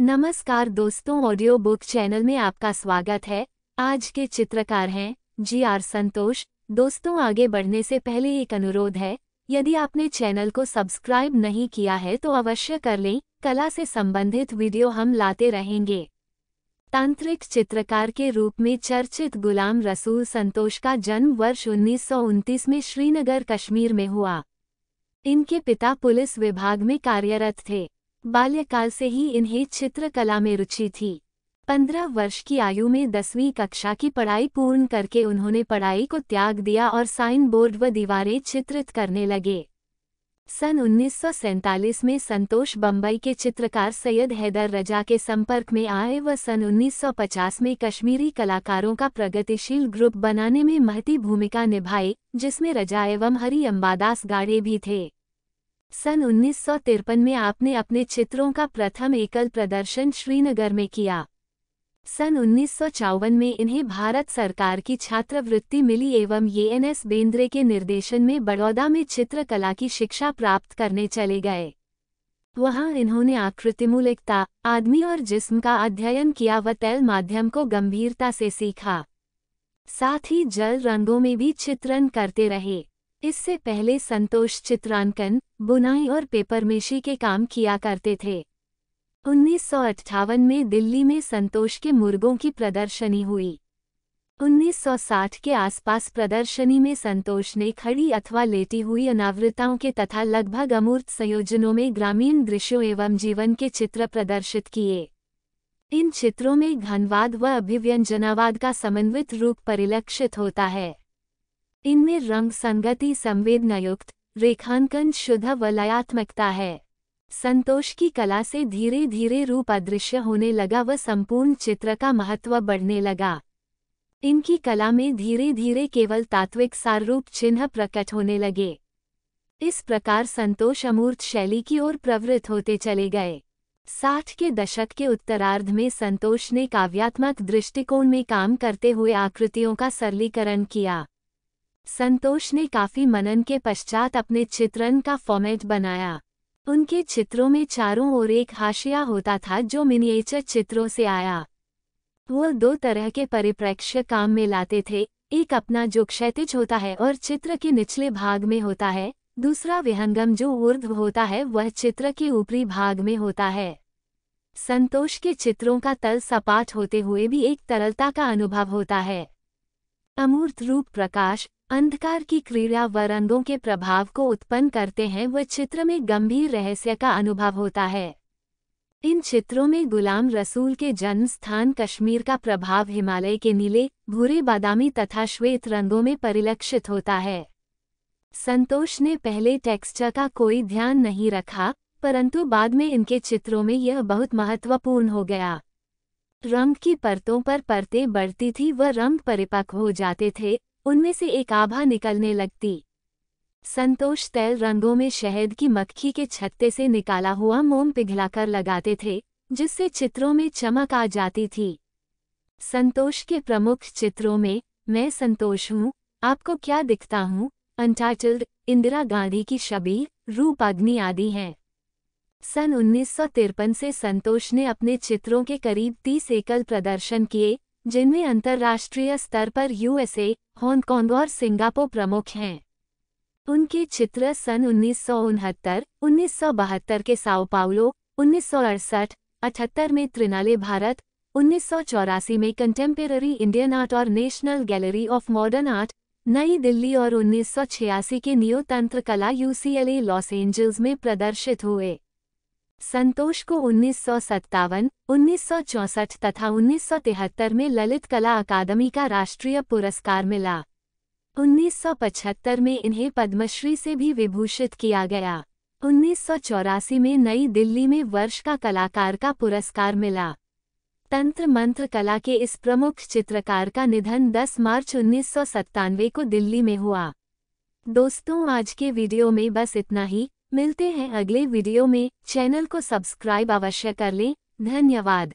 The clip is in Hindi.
नमस्कार दोस्तों ऑडियो बुक चैनल में आपका स्वागत है आज के चित्रकार हैं जी आर संतोष दोस्तों आगे बढ़ने से पहले एक अनुरोध है यदि आपने चैनल को सब्सक्राइब नहीं किया है तो अवश्य कर लें कला से संबंधित वीडियो हम लाते रहेंगे तांत्रिक चित्रकार के रूप में चर्चित गुलाम रसूल संतोष का जन्म वर्ष उन्नीस में श्रीनगर कश्मीर में हुआ इनके पिता पुलिस विभाग में कार्यरत थे बाल्यकाल से ही इन्हें चित्रकला में रुचि थी पंद्रह वर्ष की आयु में दसवीं कक्षा की पढ़ाई पूर्ण करके उन्होंने पढ़ाई को त्याग दिया और साइन बोर्ड व दीवारें चित्रित करने लगे सन उन्नीस में संतोष बम्बई के चित्रकार सैयद हैदर रजा के संपर्क में आए व सन 1950 में कश्मीरी कलाकारों का प्रगतिशील ग्रुप बनाने में महती भूमिका निभाई जिसमें रजा एवं हरि अम्बादास गाड़े भी थे सन उन्नीस में आपने अपने चित्रों का प्रथम एकल प्रदर्शन श्रीनगर में किया सन उन्नीस में इन्हें भारत सरकार की छात्रवृत्ति मिली एवं ये एन एस बेंद्रे के निर्देशन में बड़ौदा में चित्रकला की शिक्षा प्राप्त करने चले गए वहाँ इन्होंने आकृतिमूलिकता आदमी और जिस्म का अध्ययन किया व तैल माध्यम को गंभीरता से सीखा साथ ही जल रंगों में भी चित्रण करते रहे इससे पहले संतोष चित्रांकन बुनाई और पेपरमेशी के काम किया करते थे उन्नीस में दिल्ली में संतोष के मुर्गों की प्रदर्शनी हुई 1960 के आसपास प्रदर्शनी में संतोष ने खड़ी अथवा लेटी हुई अनावृताओं के तथा लगभग अमूर्त संयोजनों में ग्रामीण दृश्यों एवं जीवन के चित्र प्रदर्शित किए इन चित्रों में घनवाद व अभिव्यंजनावाद का समन्वित रूप परिलक्षित होता है इनमें रंग संगति संवेदनायुक्त रेखांकन शुद्ध वलयात्मकता है संतोष की कला से धीरे धीरे रूप अदृश्य होने लगा व संपूर्ण चित्र का महत्व बढ़ने लगा इनकी कला में धीरे धीरे केवल तात्विक सारूप चिन्ह प्रकट होने लगे इस प्रकार संतोष अमूर्त शैली की ओर प्रवृत्त होते चले गए साठ के दशक के उत्तरार्ध में संतोष ने काव्यात्मक दृष्टिकोण में काम करते हुए आकृतियों का सरलीकरण किया संतोष ने काफी मनन के पश्चात अपने चित्रण का फॉर्मेट बनाया उनके चित्रों में चारों ओर एक हाशिया होता था जो मिनिएचर चित्रों से आया वो दो तरह के परिप्रेक्ष्य काम में लाते थे एक अपना जो क्षैतिज होता है और चित्र के निचले भाग में होता है दूसरा विहंगम जो ऊर्ध होता है वह चित्र के ऊपरी भाग में होता है संतोष के चित्रों का तल सपाट होते हुए भी एक तरलता का अनुभव होता है अमूर्त रूप प्रकाश अंधकार की क्रीड़ा व रंगों के प्रभाव को उत्पन्न करते हैं व चित्र में गंभीर रहस्य का अनुभव होता है इन चित्रों में गुलाम रसूल के जन्म स्थान कश्मीर का प्रभाव हिमालय के नीले भूरे बादामी तथा श्वेत रंगों में परिलक्षित होता है संतोष ने पहले टेक्सचर का कोई ध्यान नहीं रखा परंतु बाद में इनके चित्रों में यह बहुत महत्वपूर्ण हो गया रंग की परतों पर परतें बढ़ती थी व रंग परिपक्व हो जाते थे उनमें से एक आभा निकलने लगती संतोष तैल रंगों में शहद की मक्खी के छत्ते से निकाला हुआ मोम पिघलाकर लगाते थे जिससे चित्रों में चमक आ जाती थी संतोष के प्रमुख चित्रों में मैं संतोष हूँ आपको क्या दिखता हूँ अनटाइटल्ड इंदिरा गांधी की शबी रूप अग्नि आदि हैं सन उन्नीस से संतोष ने अपने चित्रों के करीब तीस एकल प्रदर्शन किए जिनमें अंतर्राष्ट्रीय स्तर पर यूएसए हांगकांग और सिंगापुर प्रमुख हैं उनके चित्र सन उन्नीस सौ के साओ पाउलो उन्नीस सौ में त्रिनाले भारत उन्नीस में कंटेम्प्रेरी इंडियन आर्ट और national gallery of modern art New Delhi और 1986 के नियोतंत्र कला यूसीएलए लॉस एंजल्स में प्रदर्शित हुए संतोष को उन्नीस सौ तथा उन्नीस में ललित कला अकादमी का राष्ट्रीय पुरस्कार मिला 1975 में इन्हें पद्मश्री से भी विभूषित किया गया उन्नीस में नई दिल्ली में वर्ष का कलाकार का पुरस्कार मिला तंत्र मंत्र कला के इस प्रमुख चित्रकार का निधन 10 मार्च उन्नीस को दिल्ली में हुआ दोस्तों आज के वीडियो में बस इतना ही मिलते हैं अगले वीडियो में चैनल को सब्सक्राइब अवश्य कर लें धन्यवाद